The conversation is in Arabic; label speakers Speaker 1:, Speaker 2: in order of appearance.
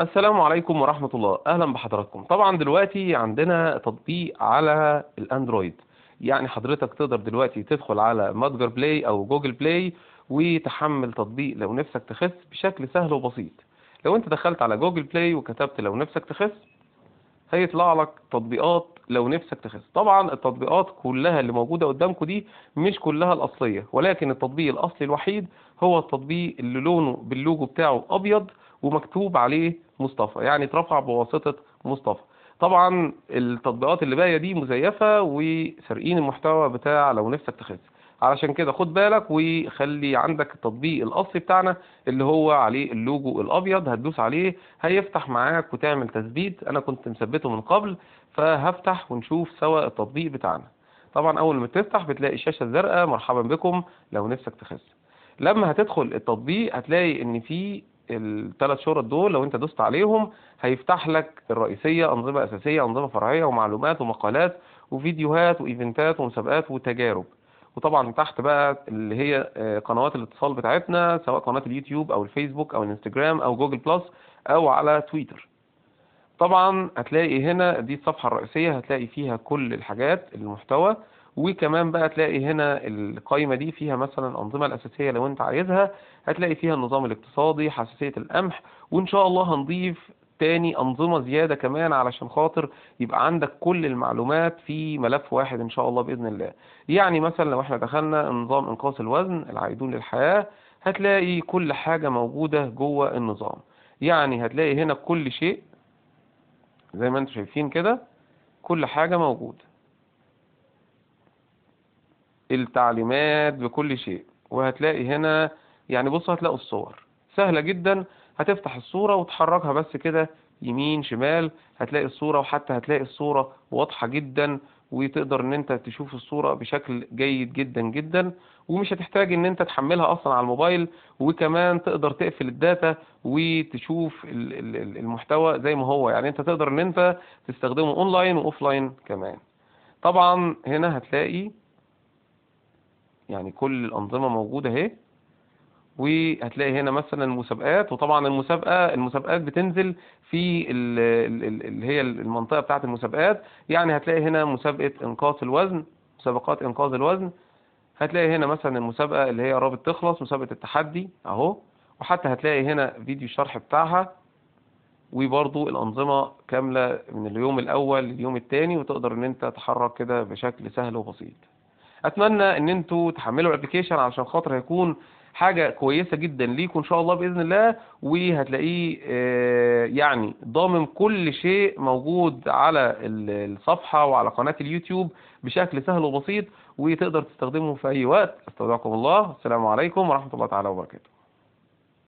Speaker 1: السلام عليكم ورحمة الله أهلا بحضراتكم طبعا دلوقتي عندنا تطبيق على الأندرويد يعني حضرتك تقدر دلوقتي تدخل على متجر بلاي أو جوجل بلاي وتحمل تطبيق لو نفسك تخس بشكل سهل وبسيط لو انت دخلت على جوجل بلاي وكتبت لو نفسك تخس هيطلع لك تطبيقات لو نفسك تخس طبعا التطبيقات كلها اللي موجودة قدامكم دي مش كلها الأصلية ولكن التطبيق الأصلي الوحيد هو التطبيق اللي لونه باللوجو بتاعه أبيض ومكتوب عليه مصطفى يعني اترفع بواسطة مصطفى طبعا التطبيقات اللي باقيه دي مزيفه وسارقين المحتوى بتاع لو نفسك تخس علشان كده خد بالك وخلي عندك التطبيق الاصلي بتاعنا اللي هو عليه اللوجو الابيض هتدوس عليه هيفتح معاك وتعمل تثبيت انا كنت مثبته من قبل فهفتح ونشوف سوا التطبيق بتاعنا طبعا اول ما تفتح بتلاقي الشاشه الزرقاء مرحبا بكم لو نفسك تخس لما هتدخل التطبيق هتلاقي ان في الثلاث شرط دول لو انت دوست عليهم هيفتح لك الرئيسيه انظمه اساسيه انظمه فرعيه ومعلومات ومقالات وفيديوهات وايفنتات ومسابقات وتجارب وطبعا تحت بقى اللي هي آه، قنوات الاتصال بتاعتنا سواء قناه اليوتيوب او الفيسبوك او الانستجرام او جوجل بلس او على تويتر طبعا هتلاقي هنا دي الصفحه الرئيسيه هتلاقي فيها كل الحاجات المحتوى وكمان بقى تلاقي هنا القايمة دي فيها مثلا الأنظمة الأساسية لو أنت عايزها هتلاقي فيها النظام الاقتصادي حساسية القمح وإن شاء الله هنضيف تاني أنظمة زيادة كمان علشان خاطر يبقى عندك كل المعلومات في ملف واحد إن شاء الله بإذن الله يعني مثلا لو احنا دخلنا نظام إنقاص الوزن العيدون للحياة هتلاقي كل حاجة موجودة جوه النظام يعني هتلاقي هنا كل شيء زي ما انتم شايفين كده كل حاجة موجودة التعليمات بكل شيء وهتلاقي هنا يعني بص هتلاقوا الصور سهلة جدا هتفتح الصورة وتحركها بس كده يمين شمال هتلاقي الصورة وحتى هتلاقي الصورة واضحة جدا وتقدر ان انت تشوف الصورة بشكل جيد جدا جدا ومش هتحتاج ان انت تحملها اصلا على الموبايل وكمان تقدر تقفل الداتا وتشوف المحتوى زي ما هو يعني انت تقدر ان انت تستخدمه اونلاين واوفلاين كمان طبعا هنا هتلاقي يعني كل الأنظمة موجودة اهي وهتلاقي هنا مثلا المسابقات وطبعا المسابقه المسابقات بتنزل في اللي هي المنطقه بتاعه المسابقات يعني هتلاقي هنا مسابقه انقاص الوزن مسابقات انقاص الوزن هتلاقي هنا مثلا المسابقه اللي هي قربت تخلص مسابقه التحدي اهو وحتى هتلاقي هنا فيديو الشرح بتاعها وبرضو الانظمه كامله من اليوم الاول لليوم الثاني وتقدر ان انت تحرك كده بشكل سهل وبسيط اتمنى ان انتوا تحملوا الابلكيشن علشان خاطر هيكون حاجه كويسه جدا ليكم ان شاء الله باذن الله وهتلاقيه آه، يعني ضامن كل شيء موجود على الصفحه وعلى قناه اليوتيوب بشكل سهل وبسيط وتقدر تستخدمه في اي وقت استودعكم الله السلام عليكم ورحمه الله تعالى وبركاته